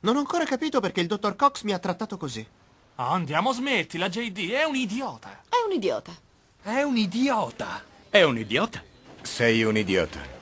Non ho ancora capito perché il dottor Cox mi ha trattato così. Oh, andiamo, smettila, JD, è un idiota. È un idiota. È un idiota. È un idiota. Sei un idiota.